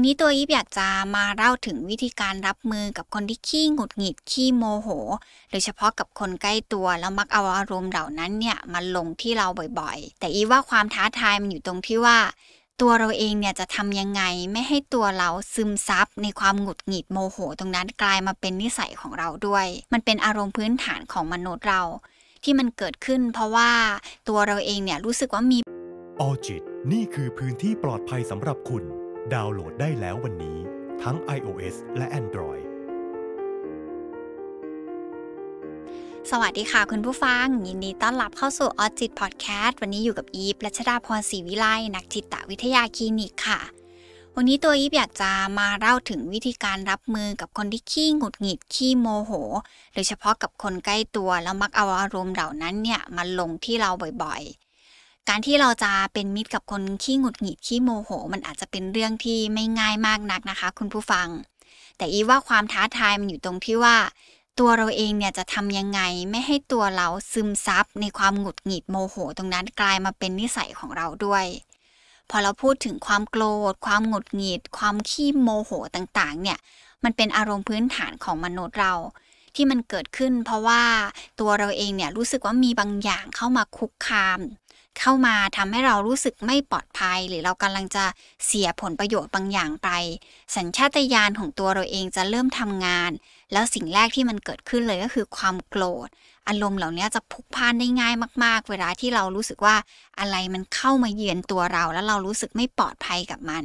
วันนี้ตัวอีฟอยากจะมาเล่าถึงวิธีการรับมือกับคนที่ขี้หงุดหงิดขี้โมโหโดยเฉพาะกับคนใกล้ตัวแล้วมักเอาอารมณ์เหล่านั้นเนี่ยมาลงที่เราบ่อยๆ แต่อีว่าความท้าทายมันอยู่ตรงที่ว่า ตัวเราเองเนี่ยจะทำยังไงไม่ให้ตัวเราซึมซับในความหงุดหงิดโมโห ตรงนั้นกลายมาเป็นนิสัยของเราด้วย มันเป็นอารมณ์พื้นฐานของมนุษย์เราที่มันเกิดขึ้น เพราะว่าตัวเราเองเนี่ยรู้สึกว่ามีออจิต นี่คือพื้นที่ปลอดภัยสำหรับคุณดาวน์โหลดได้แล้ววันนี้ทั้ง iOS และ Android สวัสดีค่ะคุณผู้ฟังยินดีต้อนรับเข้าสู่ออจิตพอดแคสต์ วันนี้อยู่กับอีฟและชดาพรศรีวิไลนักจิตวิทยาคลินิกค่ะ วันนี้ตัวอีฟอยากจะมาเล่าถึงวิธีการรับมือกับคนที่ขี้หงุดหงิดขี้โมโหโดยเฉพาะกับคนใกล้ตัวแล้วมักเอาอารมณ์เหล่านั้นเนี่ยมาลงที่เราบ่อยๆการที่เราจะเป็นมิตรกับคนขี้หงุดหงิดขี้โมโห มันอาจจะเป็นเรื่องที่ไม่ง่ายมากนักนะคะ คุณผู้ฟัง แต่อีว่าความท้าทายมันอยู่ตรงที่ว่า ตัวเราเองเนี่ยจะทำยังไงไม่ให้ตัวเราซึมซับในความหงุดหงิดโมโห ตรงนั้นกลายมาเป็นนิสัยของเราด้วย พอเราพูดถึงความโกรธ ความหงุดหงิดความขี้โมโหต่างๆเนี่ยมันเป็นอารมณ์พื้นฐานของมนุษย์เราที่มันเกิดขึ้น เพราะว่าตัวเราเองเนี่ยรู้สึกว่ามีบางอย่างเข้ามาคุกคามเข้ามาทำให้เรารู้สึกไม่ปลอดภัย หรือเรากำลังจะเสียผลประโยชน์บางอย่างไป สัญชาตญาณของตัวเราเองจะเริ่มทำงาน แล้วสิ่งแรกที่มันเกิดขึ้นเลยก็คือความโกรธอารมณ์เหล่านี้จะพุกพ่านได้ง่ายมากๆ เวลาที่เรารู้สึกว่าอะไรมันเข้ามาเยือนตัวเรา แล้วเรารู้สึกไม่ปลอดภัยกับมัน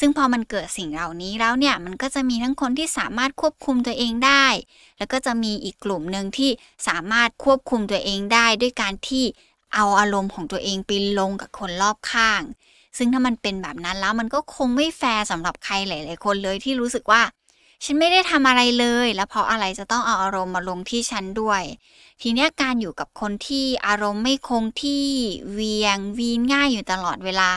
ซึ่งพอมันเกิดสิ่งเหล่านี้แล้วเนี่ยมันก็จะมีทั้งคนที่สามารถควบคุมตัวเองได้ แล้วก็จะมีอีกกลุ่มหนึ่งที่สามารถควบคุมตัวเองได้ด้วยการที่เอาอารมณ์ของตัวเองไปลงกับคนรอบข้าง ซึ่งถ้ามันเป็นแบบนั้นแล้วมันก็คงไม่แฟร์สำหรับใครหลาย ๆ คนเลยที่รู้สึกว่าฉันไม่ได้ทำอะไรเลยแล้วเพราะอะไรจะต้องเอาอารมณ์มาลงที่ฉันด้วย ทีนี้การอยู่กับคนที่อารมณ์ไม่คงที่เวียงวีนง่ายอยู่ตลอดเวลา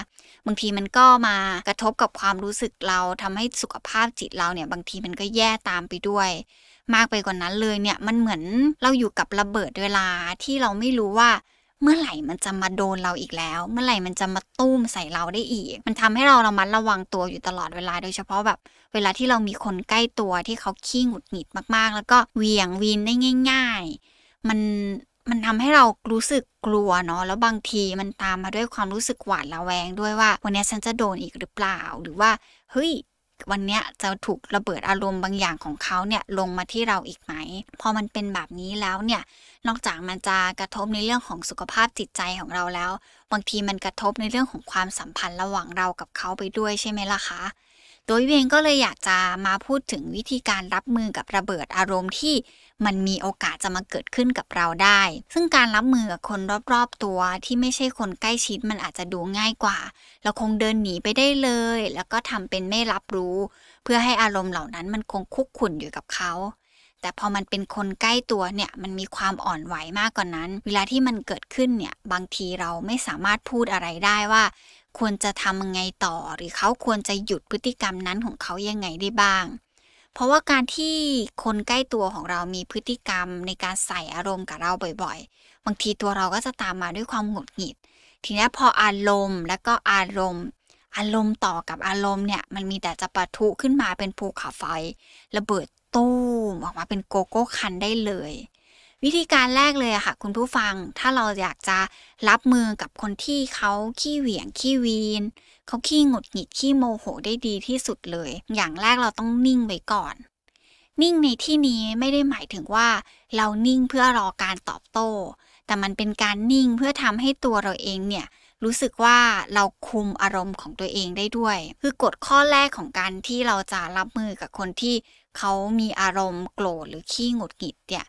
บางทีมันก็มากระทบกับความรู้สึกเราทำให้สุขภาพจิตเราเนี่ยบางทีมันก็แย่ตามไปด้วย มากไปกว่านนั้นเลยเนี่ยมันเหมือนเราอยู่กับระเบิดเวลาที่เราไม่รู้ว่าเมื่อไหร่มันจะมาโดนเราอีกแล้ว เมื่อไหร่มันจะมาตุ้มใส่เราได้อีก มันทำให้เราระมัดระวังตัวอยู่ตลอดเวลา โดยเฉพาะแบบเวลาที่เรามีคนใกล้ตัวที่เขาขี้หงุดหงิดมากๆ แล้วก็เวียงวีนได้ง่ายๆมันมันทำให้เรารู้สึกกลัวเนาะ แล้วบางทีมันตามมาด้วยความรู้สึกหวาดระแวงด้วยว่าวันนี้ฉันจะโดนอีกหรือเปล่า หรือว่าเฮ้ยวันเนี้ยจะถูกระเบิดอารมณ์บางอย่างของเขาเนี่ยลงมาที่เราอีกไหม พอมันเป็นแบบนี้แล้วเนี่ย นอกจากมันจะกระทบในเรื่องของสุขภาพจิตใจของเราแล้ว บางทีมันกระทบในเรื่องของความสัมพันธ์ระหว่างเรากับเขาไปด้วยใช่ไหมล่ะคะโดยเวยก็เลยอยากจะมาพูดถึงวิธีการรับมือกับระเบิดอารมณ์ที่มันมีโอกาสจะมาเกิดขึ้นกับเราได้ ซึ่งการรับมือกับคนรอบๆตัวที่ไม่ใช่คนใกล้ชิดมันอาจจะดูง่ายกว่า เราคงเดินหนีไปได้เลย แล้วก็ทำเป็นไม่รับรู้ เพื่อให้อารมณ์เหล่านั้นมันคงคุกคุนอยู่กับเขา แต่พอมันเป็นคนใกล้ตัวเนี่ยมันมีความอ่อนไหวมากกว่านนั้น เวลาที่มันเกิดขึ้นเนี่ย บางทีเราไม่สามารถพูดอะไรได้ว่าควรจะทำยังไงต่อหรือเขาควรจะหยุดพฤติกรรมนั้นของเขายังไงได้บ้าง เพราะว่าการที่คนใกล้ตัวของเรามีพฤติกรรมในการใส่อารมณ์กับเราบ่อยๆ บางทีตัวเราก็จะตามมาด้วยความหงุดหงิด ทีนี้พออารมณ์แล้วก็อารมณ์ อารมณ์ต่อกับอารมณ์เนี่ย มันมีแต่จะปะทุขึ้นมาเป็นภูเขาไฟระเบิดตู้มออกมาเป็นโกโก้คันได้เลยวิธีการแรกเลยอะค่ะคุณผู้ฟัง ถ้าเราอยากจะรับมือกับคนที่เขาขี้เหวี่ยงขี้วีน เขาขี้หงุดหงิดขี้โมโหได้ดีที่สุดเลย อย่างแรกเราต้องนิ่งไว้ก่อน นิ่งในที่นี้ไม่ได้หมายถึงว่า เรานิ่งเพื่อรอการตอบโต้ แต่มันเป็นการนิ่งเพื่อทำให้ตัวเราเองเนี่ย รู้สึกว่าเราคุมอารมณ์ของตัวเองได้ด้วย คือกฎข้อแรกของการที่เราจะรับมือกับคนที่เขามีอารมณ์โกรธหรือขี้หงุดหงิดเนี่ย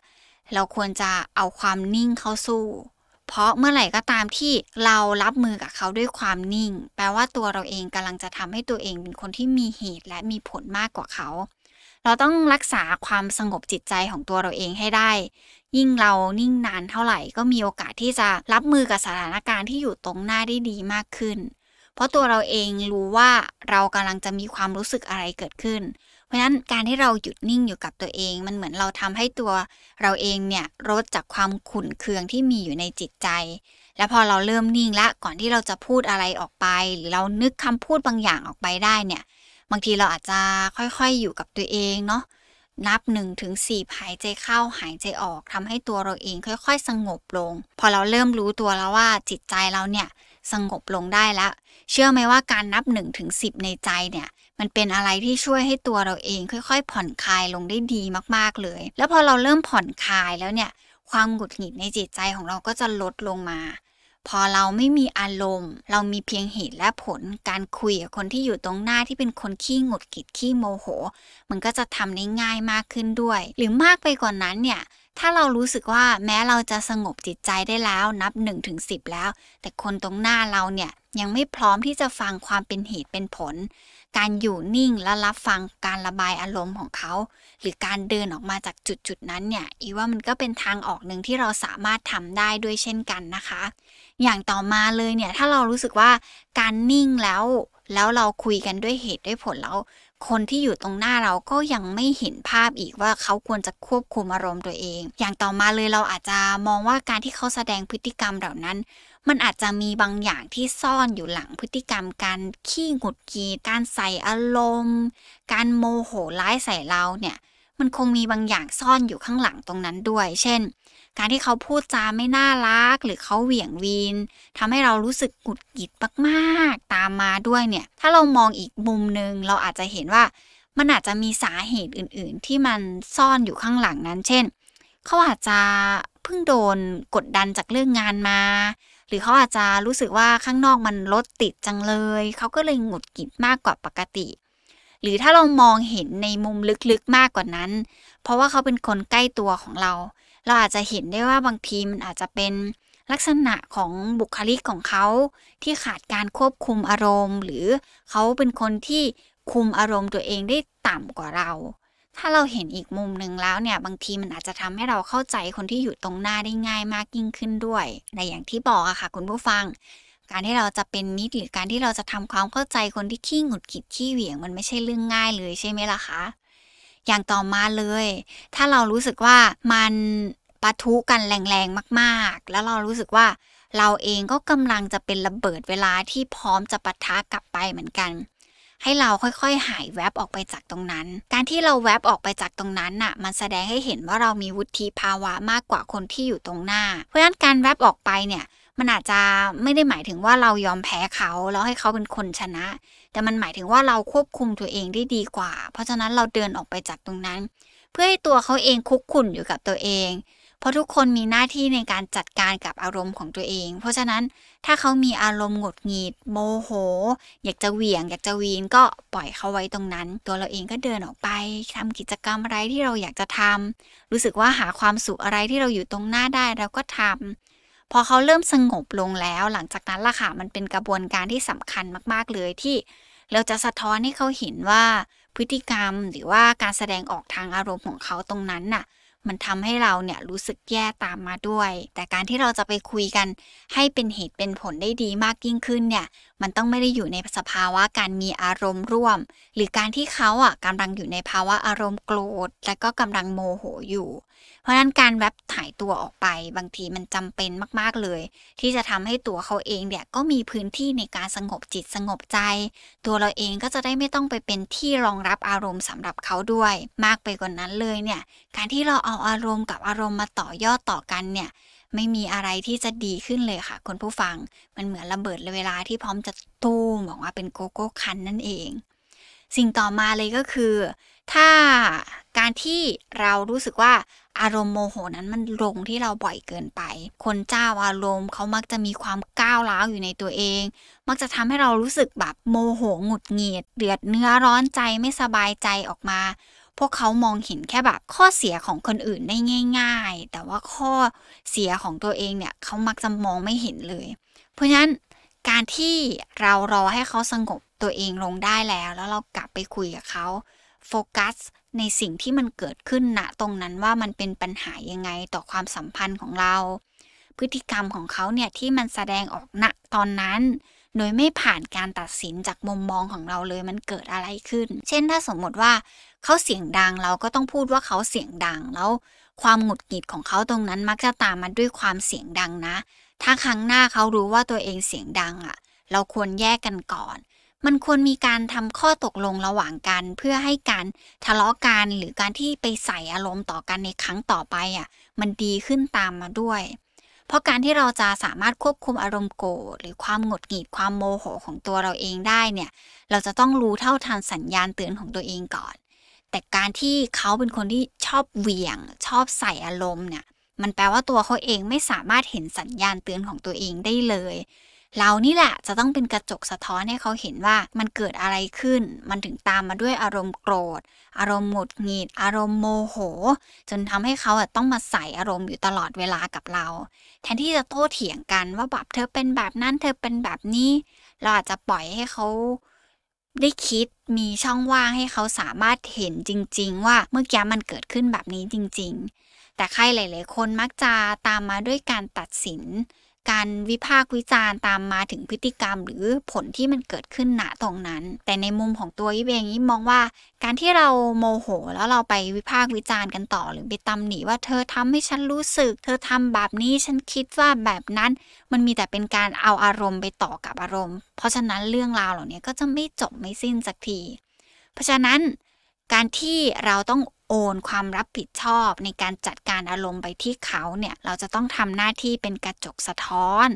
เราควรจะเอาความนิ่งเข้าสู้ เพราะเมื่อไหร่ก็ตามที่เรารับมือกับเขาด้วยความนิ่ง แปลว่าตัวเราเองกำลังจะทำให้ตัวเองเป็นคนที่มีเหตุและมีผลมากกว่าเขา เราต้องรักษาความสงบจิตใจของตัวเราเองให้ได้ ยิ่งเรานิ่งนานเท่าไหร่ก็มีโอกาสที่จะรับมือกับ สถานการณ์ที่อยู่ตรงหน้าได้ดีมากขึ้น เพราะตัวเราเองรู้ว่า เรากำลังจะมีความรู้สึกอะไรเกิดขึ้นเพราะฉะนั้น การที่เราหยุดนิ่งอยู่กับตัวเองมันเหมือนเราทำให้ตัวเราเอง เนี่ยลดจากความขุ่นเคืองที่มีอยู่ในจิตใจ แล้วพอเราเริ่มนิ่งละ ก่อนที่เราจะพูดอะไรออกไป หรือเรานึกคำพูดบางอย่างออกไปได้เนี่ย บางทีเราอาจจะค่อยๆ อยู่กับตัวเองเนาะนับ1ถึง4หายใจเข้าหายใจออก ทำให้ตัวเราเองค่อยๆ สงบลง พอเราเริ่มรู้ตัวแล้วว่าจิตใจเราเนี่ยสงบลงได้แล้ว เชื่อไหมว่าการนับ1ถึง10 ในใจเนี่ยมันเป็นอะไรที่ช่วยให้ตัวเราเองค่อยๆ ผ่อนคลายลงได้ดีมากๆเลย แล้วพอเราเริ่มผ่อนคลายแล้วเนี่ย ความหงุดหงิดในจิตใจของเราก็จะลดลงมา พอเราไม่มีอารมณ์ เรามีเพียงเหตุและผลการคุยกับคนที่อยู่ตรงหน้าที่เป็นคนขี้หงุดหงิดขี้โมโห มันก็จะทำได้ง่ายมากขึ้นด้วย หรือมากไปกว่านนั้นเนี่ยถ้าเรารู้สึกว่าแม้เราจะสงบจิตใจได้แล้วนับ1นถึงสิแล้ว แต่คนตรงหน้าเราเนี่ยยังไม่พร้อมที่จะฟังความเป็นเหตุเป็นผล การอยู่นิ่งและรับฟังการระบายอารมณ์ของเขา หรือการเดินออกมาจากจุดจุดนั้นเนี่ย อีว่ามันก็เป็นทางออกหนึ่งที่เราสามารถทำได้ด้วยเช่นกันนะคะ อย่างต่อมาเลยเนี่ยถ้าเรารู้สึกว่าการนิ่งแล้วแล้วเราคุยกันด้วยเหตุด้วยผลแล้วคนที่อยู่ตรงหน้าเราก็ยังไม่เห็นภาพอีกว่าเขาควรจะควบคุมอารมณ์ตัวเอง อย่างต่อมาเลยเราอาจจะมองว่าการที่เขาแสดงพฤติกรรมเหล่านั้น มันอาจจะมีบางอย่างที่ซ่อนอยู่หลังพฤติกรรมการขี้หงุดหงิดการใส่อารมณ์การโมโหร้ายใส่เราเนี่ย มันคงมีบางอย่างซ่อนอยู่ข้างหลังตรงนั้นด้วย เช่นการที่เขาพูดจาไม่น่ารัก หรือเขาเหวี่ยงวีนทำให้เรารู้สึกหุดหงิดมากๆตามมาด้วยเนี่ย ถ้าเรามองอีกมุมหนึ่งเราอาจจะเห็นว่า มันอาจจะมีสาเหตุอื่นๆ ที่มันซ่อนอยู่ข้างหลังนั้น เช่นเขาอาจจะเพิ่งโดนกดดันจากเรื่องงานมา หรือเขาอาจจะรู้สึกว่าข้างนอกมันรถติดจังเลยเขาก็เลยหงุดหงิดมากกว่าปกติ หรือถ้าเรามองเห็นในมุมลึกๆมากกว่านั้น เพราะว่าเขาเป็นคนใกล้ตัวของเราเราอาจจะเห็นได้ว่าบางทีมันอาจจะเป็นลักษณะของบุคลิกของเขา ที่ขาดการควบคุมอารมณ์ หรือเขาเป็นคนที่คุมอารมณ์ตัวเองได้ต่ำกว่าเรา ถ้าเราเห็นอีกมุมหนึ่งแล้วเนี่ยบางทีมันอาจจะทำให้เราเข้าใจคนที่อยู่ตรงหน้าได้ง่ายมากยิ่งขึ้นด้วย ในอย่างที่บอกอะค่ะคุณผู้ฟัง การที่เราจะเป็นนิดหรือการที่เราจะทำความเข้าใจคนที่ขี้หงุดหงิดขี้เหวี่ยงมันไม่ใช่เรื่องง่าย เลยใช่ไหมล่ะคะอย่างต่อมาเลย ถ้าเรารู้สึกว่ามันปะทุกันแรงๆ มากๆ แล้วเรารู้สึกว่า เราเองก็กำลังจะเป็นระเบิดเวลาที่พร้อมจะปะทะกลับไปเหมือนกัน ให้เราค่อยๆ หายแวบออกไปจากตรงนั้น การที่เราแวบออกไปจากตรงนั้นน่ะ มันแสดงให้เห็นว่าเรามีวุฒิภาวะมากกว่าคนที่อยู่ตรงหน้า เพราะฉะนั้นการแวบออกไปเนี่ย มันอาจจะไม่ได้หมายถึงว่าเรายอมแพ้เขาแล้วให้เขาเป็นคนชนะ แต่มันหมายถึงว่าเราควบคุมตัวเองได้ดีกว่า เพราะฉะนั้นเราเดินออกไปจากตรงนั้น เพื่อให้ตัวเขาเองคุกคุนอยู่กับตัวเองเพราะทุกคนมีหน้าที่ในการจัดการกับอารมณ์ของตัวเอง เพราะฉะนั้นถ้าเขามีอารมณ์หงดหงิดโมโห อยากจะเหวี่ยง อยากจะวีนก็ปล่อยเขาไว้ตรงนั้น ตัวเราเองก็เดินออกไป ทำกิจกรรมอะไรที่เราอยากจะทำ รู้สึกว่าหาความสุขอะไรที่เราอยู่ตรงหน้าได้เราก็ทำพอเขาเริ่มสงบลงแล้ว หลังจากนั้นล่ะค่ะมันเป็นกระบวนการที่สำคัญมากๆเลยที่ เราจะสะท้อนให้เขาเห็นว่า พฤติกรรมหรือว่าการแสดงออกทางอารมณ์ของเขาตรงนั้นน่ะมันทำให้เราเนี่ยรู้สึกแย่ตามมาด้วย แต่การที่เราจะไปคุยกันให้เป็นเหตุเป็นผลได้ดีมากยิ่งขึ้นเนี่ยมันต้องไม่ได้อยู่ในสภาวะการมีอารมณ์ร่วม หรือการที่เขาอ่ะกำลังอยู่ในภาวะอารมณ์โกรธและก็กำลังโมโหอยู่ เพราะนั้นการแวบถ่ายตัวออกไปบางทีมันจำเป็นมากๆเลย ที่จะทำให้ตัวเขาเองเนี่ยก็มีพื้นที่ในการสงบจิตสงบใจ ตัวเราเองก็จะได้ไม่ต้องไปเป็นที่รองรับอารมณ์สำหรับเขาด้วย มากไปกว่านนั้นเลยเนี่ยการที่เราเอาอารมณ์กับอารมณ์มาต่อยอดต่อกันเนี่ยไม่มีอะไรที่จะดีขึ้นเลยค่ะคุณผู้ฟังมันเหมือนระเบิดเวลาที่พร้อมจะตู้มบอกว่าเป็นโกโก้คันนั่นเอง สิ่งต่อมาเลยก็คือ ถ้าการที่เรารู้สึกว่าอารมณ์โมโหนั้นมันลงที่เราบ่อยเกินไป คนเจ้าอารมณ์เขามักจะมีความก้าวร้าวอยู่ในตัวเอง มักจะทำให้เรารู้สึกแบบโมโหหงุดหงิดเดือดเนื้อร้อนใจไม่สบายใจออกมาพวกเขามองเห็นแค่แบบข้อเสียของคนอื่นได้ง่ายๆ แต่ว่าข้อเสียของตัวเองเนี่ยเขามักจะมองไม่เห็นเลย เพราะฉะนั้นการที่เรารอให้เขาสงบตัวเองลงได้แล้ว แล้วเรากลับไปคุยกับเขาโฟกัสในสิ่งที่มันเกิดขึ้นณนะตรงนั้นว่ามันเป็นปัญหายังไงต่อความสัมพันธ์ของเรา พฤติกรรมของเขาเนี่ยที่มันแสดงออกณตอนนั้น โดยไม่ผ่านการตัดสินจากมุมมองของเราเลยมันเกิดอะไรขึ้น เช่นถ้าสมมติว่าเขาเสียงดังเราก็ต้องพูดว่าเขาเสียงดังแล้ว ความหงุดหงิดของเขาตรงนั้นมักจะตามมาด้วยความเสียงดังนะ ถ้าครั้งหน้าเขารู้ว่าตัวเองเสียงดังอะ่ะ เราควรแยกกันก่อน มันควรมีการทำข้อตกลงระหว่างกัน เพื่อให้การทะเลาะกัน หรือการที่ไปใส่อารมณ์ต่อกันในครั้งต่อไปอะ่ะมันดีขึ้นตามมาด้วย เพราะการที่เราจะสามารถควบคุมอารมณ์โกรธหรือความหงุดหงิดความโมโหของตัวเราเองได้เนี่ย เราจะต้องรู้เท่าทันสัญญาณเตือนของตัวเองก่อนแต่การที่เขาเป็นคนที่ชอบเหวี่ยง ชอบใส่อารมณ์เนี่ย มันแปลว่าตัวเขาเองไม่สามารถเห็นสัญญาณเตือนของตัวเองได้เลยเรานี่แหละจะต้องเป็นกระจกสะท้อนให้เขาเห็นว่ามันเกิดอะไรขึ้น มันถึงตามมาด้วยอารมณ์โกรธ อารมณ์หงุดหงิดอารมณ์โมโห จนทำให้เขาต้องมาใส่อารมณ์อยู่ตลอดเวลากับเรา แทนที่จะโต้เถียงกัน ว่าแบบเธอเป็นแบบนั้นเธอเป็นแบบนี้เราอาจจะปล่อยให้เขาได้คิดมีช่องว่างให้เขาสามารถเห็นจริง ๆ ว่าเมื่อกี้มันเกิดขึ้นแบบนี้จริงๆ แต่ใครหลาย ๆ คนมักจะตามมาด้วยการตัดสินการวิพากษ์วิจารณ์ตามมาถึงพฤติกรรมหรือผลที่มันเกิดขึ้นณตรงนั้น แต่ในมุมของตัวยิบเองยิบมองว่า การที่เราโมโห แล้วเราไปวิพากษ์วิจารณ์กันต่อ หรือไปตำหนิว่าเธอทำให้ฉันรู้สึก เธอทำแบบนี้ฉันคิดว่าแบบนั้นมันมีแต่เป็นการเอาอารมณ์ไปต่อกับอารมณ์เพราะฉะนั้นเรื่องราวเหล่านี้ก็จะไม่จบไม่สิ้นสักที เพราะฉะนั้นการที่เราต้องโอนความรับผิดชอบในการจัดการอารมณ์ไปที่เขาเนี่ย เราจะต้องทำหน้าที่เป็นกระจกสะท้อน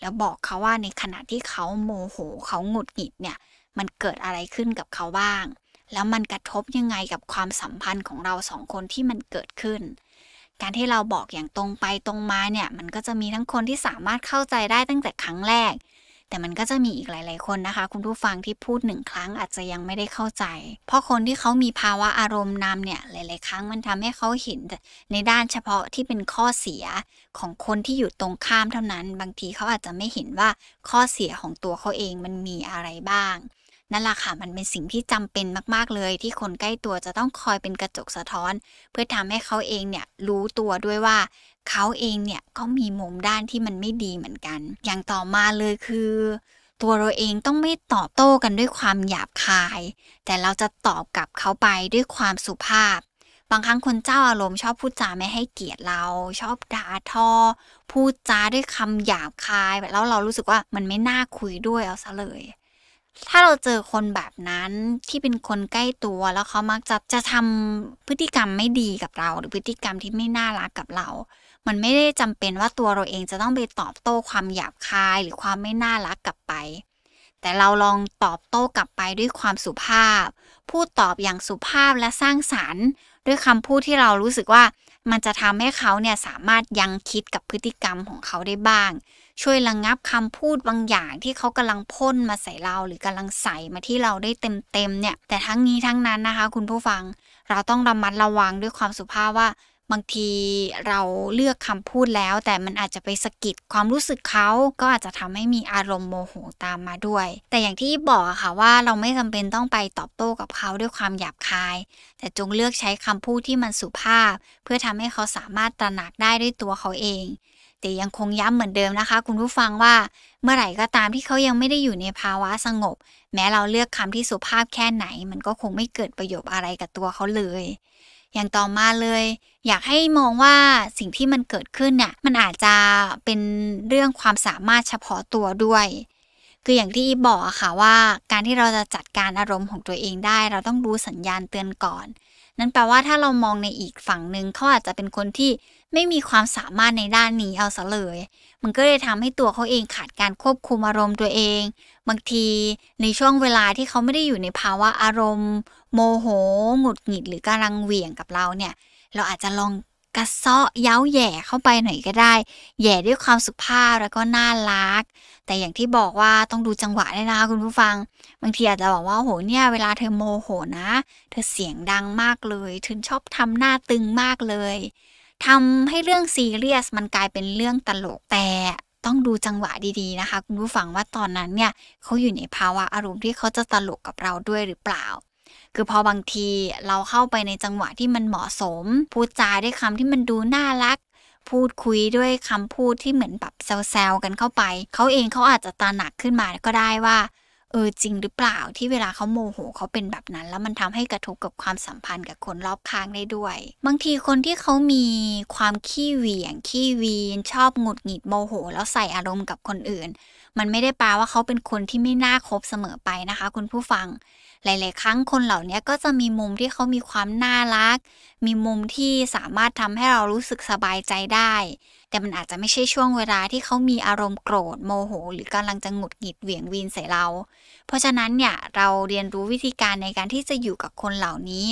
แล้วบอกเขาว่าในขณะที่เขาโมโห เขาหงุดหงิดเนี่ย มันเกิดอะไรขึ้นกับเขาบ้าง แล้วมันกระทบยังไงกับความสัมพันธ์ของเราสองคนที่มันเกิดขึ้น การที่เราบอกอย่างตรงไปตรงมาเนี่ย มันก็จะมีทั้งคนที่สามารถเข้าใจได้ตั้งแต่ครั้งแรกแต่มันก็จะมีอีกหลาย ๆ คนนะคะ คุณผู้ฟังที่พูดหนึ่งครั้งอาจจะยังไม่ได้เข้าใจ เพราะคนที่เขามีภาวะอารมณ์นำเนี่ยหลาย ๆ ครั้งมันทำให้เขาเห็น ในด้านเฉพาะที่เป็นข้อเสียของคนที่อยู่ตรงข้ามเท่านั้นบางทีเขาอาจจะไม่เห็นว่าข้อเสียของตัวเขาเองมันมีอะไรบ้างนั่นแหละค่ะมันเป็นสิ่งที่จำเป็นมากๆ เลย ที่คนใกล้ตัวจะต้องคอยเป็นกระจกสะท้อน เพื่อทำให้เขาเองเนี่ยรู้ตัวด้วยว่าเขาเองเนี่ยก็มีมุมด้านที่มันไม่ดีเหมือนกัน อย่างต่อมาเลยคือ ตัวเราเองต้องไม่ตอบโต้กันด้วยความหยาบคาย แต่เราจะตอบกลับเขาไปด้วยความสุภาพบางครั้งคนเจ้าอารมณ์ชอบพูดจาไม่ให้เกียรติเรา ชอบด่าทอพูดจาด้วยคำหยาบคายแล้วเรารู้สึกว่ามันไม่น่าคุยด้วยเอาซะเลยถ้าเราเจอคนแบบนั้นที่เป็นคนใกล้ตัวแล้วเขามักจะจะทำพฤติกรรมไม่ดีกับเรา หรือพฤติกรรมที่ไม่น่ารักกับเรา มันไม่ได้จำเป็นว่าตัวเราเองจะต้องไปตอบโต้ความหยาบคาย หรือความไม่น่ารักกลับไป แต่เราลองตอบโต้กลับไปด้วยความสุภาพ พูดตอบอย่างสุภาพและสร้างสารรค์ ด้วยคำพูดที่เรารู้สึกว่า มันจะทำให้เขาเนี่ยสามารถยังคิดกับพฤติกรรมของเขาได้บ้างช่วยระงงับคำพูดบางอย่างที่เขากำลังพ่นมาใส่เราหรือกำลังใส่มาที่เราได้เต็มๆเนี่ย แต่ทั้งนี้ทั้งนั้นนะคะ คุณผู้ฟังเราต้องระมัดระวังด้วยความสุภาพว่า บางทีเราเลือกคำพูดแล้ว แต่มันอาจจะไปสะกิดความรู้สึกเขา ก็อาจจะทำให้มีอารมณ์โมโหตามมาด้วย แต่อย่างที่บอกค่ะว่าเราไม่จำเป็นต้องไปตอบโต้กับเขาด้วยความหยาบคาย แต่จงเลือกใช้คำพูดที่มันสุภาพ เพื่อทำให้เขาสามารถตระหนักได้ด้วยตัวเขาเองแต่ยังคงย้ำเหมือนเดิมนะคะ คุณผู้ฟังว่าเมื่อไหร่ก็ตามที่เขายังไม่ได้อยู่ในภาวะสงบ แม้เราเลือกคำที่สุภาพแค่ไหน มันก็คงไม่เกิดประโยชน์อะไรกับตัวเขาเลย อย่างต่อมาเลย อยากให้มองว่าสิ่งที่มันเกิดขึ้นเนี่ย มันอาจจะเป็นเรื่องความสามารถเฉพาะตัวด้วย คืออย่างที่อีบอกอะค่ะว่า การที่เราจะจัดการอารมณ์ของตัวเองได้ เราต้องรู้สัญญาณเตือนก่อน นั่นแปลว่าถ้าเรามองในอีกฝั่งหนึ่งเขาอาจจะเป็นคนที่ไม่มีความสามารถในด้านนี้เอาซะเลย มันก็เลยทำให้ตัวเขาเองขาดการควบคุมอารมณ์ตัวเอง บางทีในช่วงเวลาที่เขาไม่ได้อยู่ในภาวะอารมณ์ โมโห หงุดหงิด หรือกำลังเหวี่ยงกับเราเนี่ย เราอาจจะลองกระซาะเย้าแย่เข้าไปหน่อยก็ได้แย่ด้วยความสุภาพแล้วก็น่ารัก แต่อย่างที่บอกว่าต้องดูจังหวะด้วยนะคุณผู้ฟัง บางทีอาจจะบอกว่าโห เนี่ยเวลาเธอโมโหนะ เธอเสียงดังมากเลยเธอชอบทำหน้าตึงมากเลยทำให้เรื่องซีเรียสมันกลายเป็นเรื่องตลกแต่ต้องดูจังหวะดีๆนะคะคุณผู้ฟังว่าตอนนั้นเนี่ยเขาอยู่ในภาวะอารมณ์ที่เขาจะตลกกับเราด้วยหรือเปล่า คือพอบางทีเราเข้าไปในจังหวะที่มันเหมาะสม พูดจาด้วยคำที่มันดูน่ารัก พูดคุยด้วยคำพูดที่เหมือนแบบแซวๆกันเข้าไปเขาเองเขาอาจจะตาหนักขึ้นมาก็ได้ว่าเออจริงหรือเปล่าที่เวลาเขาโมโหเขาเป็นแบบนั้น แล้วมันทำให้กระทบกับความสัมพันธ์กับคนรอบข้างได้ด้วย บางทีคนที่เขามีความขี้เหวี่ยงขี้วีน ชอบหงุดหงิดโมโห แล้วใส่อารมณ์กับคนอื่น มันไม่ได้แปลว่าเขาเป็นคนที่ไม่น่าคบเสมอไปนะคะ คุณผู้ฟัง หลาย ๆ ครั้งคนเหล่านี้ก็จะมีมุมที่เขามีความน่ารักมีมุมที่สามารถทำให้เรารู้สึกสบายใจได้แต่มันอาจจะไม่ใช่ ช่วงเวลาที่เขามีอารมณ์โกรธโมโห หรือกำลังจะหงุดหงิดเหวี่ยงวีนใส่เรา เพราะฉะนั้นเนี่ยเราเรียนรู้วิธีการในการที่จะอยู่กับคนเหล่านี้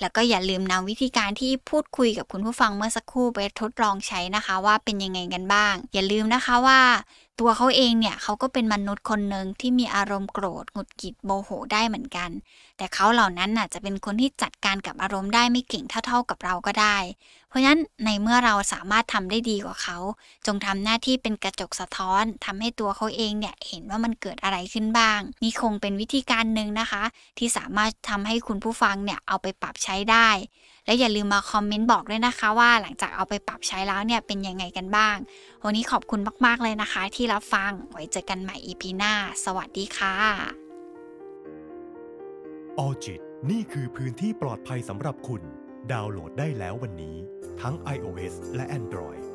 แล้วก็อย่าลืมนำวิธีการที่พูดคุยกับคุณผู้ฟังเมื่อสักครู่ ไปทดลองใช้นะคะ ว่าเป็นยังไงกันบ้าง อย่าลืมนะคะว่าตัวเขาเองเนี่ยเขาก็เป็นมนุษย์คนหนึ่งที่มีอารมณ์โกรธหงุดหงิดโมโห ได้เหมือนกัน แต่เขาเหล่านั้นน่ะจะเป็นคนที่จัดการกับอารมณ์ได้ไม่เก่งเท่าๆกับเราก็ได้ เพราะฉะนั้นในเมื่อเราสามารถทำได้ดีกว่าเขาจงทำหน้าที่เป็นกระจกสะท้อนทำให้ตัวเขาเองเนี่ยเห็นว่ามันเกิดอะไรขึ้นบ้างนี่คงเป็นวิธีการหนึ่งนะคะที่สามารถทำให้คุณผู้ฟังเนี่ยเอาไปปรับใช้ได้และอย่าลืมมาคอมเมนต์บอกด้วยนะคะว่าหลังจากเอาไปปรับใช้แล้วเนี่ยเป็นยังไงกันบ้าง วันนี้ขอบคุณมากๆเลยนะคะที่รับฟัง ไว้เจอกันใหม่ EP หน้า สวัสดีค่ะ ออจิตนี่คือพื้นที่ปลอดภัยสำหรับคุณ ดาวน์โหลดได้แล้ววันนี้ทั้ง iOS และ Android